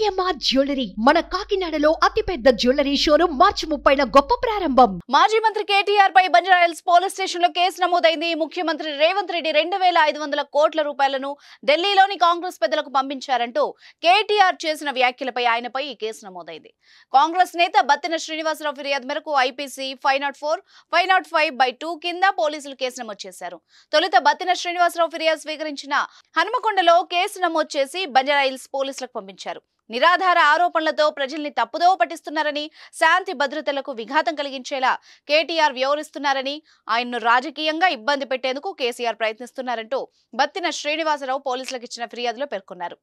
DMR jewellery మన కాకినాడలో అతిపెద్ద జ్యువెలరీ షోరూమ్ మార్చి ముప్పైన గొప్ప ప్రారంభం మాజీ మంత్రి కేటీఆర్ పై బంజారాహిల్స్ పోలీస్ స్టేషన్ లో కేసు నమోదైంది ముఖ్యమంత్రి రేవంత్ రెడ్డి రెండు వేల ఐదు వందల కోట్ల రూపాయలను ఢిల్లీలోని కాంగ్రెస్ పెద్దలకు పంపించారంటూ కేటీఆర్ చేసిన వ్యాఖ్యలపై ఆయనపై ఈ కేసు నమోదైంది కాంగ్రెస్ నేత బత్తిన శ్రీనివాసరావు ఫిర్యాదు మేరకు IPC five not four five not five by two కింద పోలీసులు కేసు నమోదు చేశారు తొలుత బత్తిన శ్రీనివాసరావు ఫిర్యాదు స్వీకరించిన హనుమకొండలో కేసు నమోదు చేసి బంజారాహిల్స్ పోలీసులకు పంపించారు నిరాధార ఆరోపణలతో ప్రజల్ని తప్పుదోవ పట్టిస్తున్నారని శాంతి భద్రతలకు విఘాతం కలిగించేలా కేటీఆర్ వ్యవహరిస్తున్నారని ఆయన్ను రాజకీయంగా ఇబ్బంది పెట్టేందుకు కేసీఆర్ ప్రయత్నిస్తున్నారంటూ బత్తిన శ్రీనివాసరావు పోలీసులకు ఇచ్చిన ఫిర్యాదులో పేర్కొన్నారు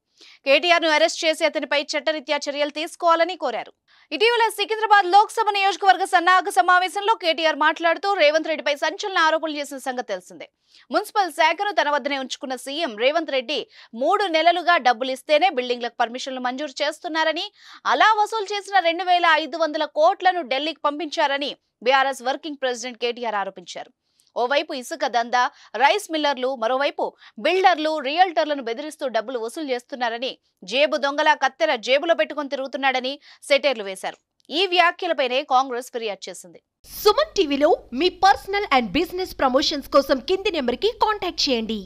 కేటీఆర్ ను అరెస్ట్ చేసి అతనిపై చట్టరీత్యా చర్యలు తీసుకోవాలని కోరారు ఇటీవల సికింద్రాబాద్ లోక్సభ నియోజకవర్గ సన్నాహక సమావేశంలో కేటీఆర్ మాట్లాడుతూ రేవంత్ రెడ్డిపై సంచలన ఆరోపణలు చేసిన సంగతి తెలిసిందే మున్సిపల్ శాఖను తన వద్దనే ఉంచుకున్న సీఎం రేవంత్ రెడ్డి మూడు నెలలుగా డబ్బులు ఇస్తేనే బిల్డింగ్లకు పర్మిషన్లు మంజూరు వసూలు చేస్తున్నారని అలా వసూలు చేసిన రెండు వేల ఐదు వందల కోట్లను ఢిల్లీకి పంపించారని బీఆర్ఎస్ వర్కింగ్ ప్రెసిడెంట్ కేటీఆర్ ఆరోపించారు ఓవైపు ఇసుక దందా రైస్ మిల్లర్లు మరోవైపు బిల్డర్లు రియల్టర్లను బెదిరిస్తూ డబ్బులు వసూలు చేస్తున్నారని జేబు దొంగల కత్తెర జేబులో పెట్టుకుని తిరుగుతున్నాడని సెటైర్లు వేశారు ఈ వ్యాఖ్యలపైనే కాంగ్రెస్ ఫిర్యాదు చేసింది సుమన్ టీవీలో మీ పర్సనల్ అండ్ బిజినెస్ ప్రమోషన్స్ కోసం కింది నెంబర్కి కాంటాక్ట్ చేయండి